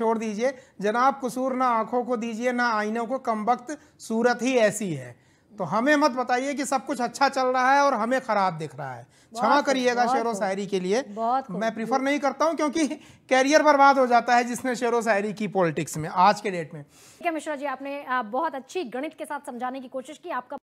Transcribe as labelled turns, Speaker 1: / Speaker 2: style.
Speaker 1: छोड़ दीजिए जनाब कसूर ना आंखों को दीजिए ना आईनों को कम वक्त सूरत ही ऐसी है तो हमें मत बताइए कि सब कुछ अच्छा चल रहा है और हमें खराब दिख रहा है क्षमा करिएगा शेर व शायरी के लिए मैं प्रीफर नहीं करता हूं क्योंकि कैरियर बर्बाद हो जाता है जिसने शेर व शायरी की पॉलिटिक्स में आज के डेट में
Speaker 2: ठीक है मिश्रा जी आपने बहुत अच्छी गणित के साथ समझाने
Speaker 3: की कोशिश की आपका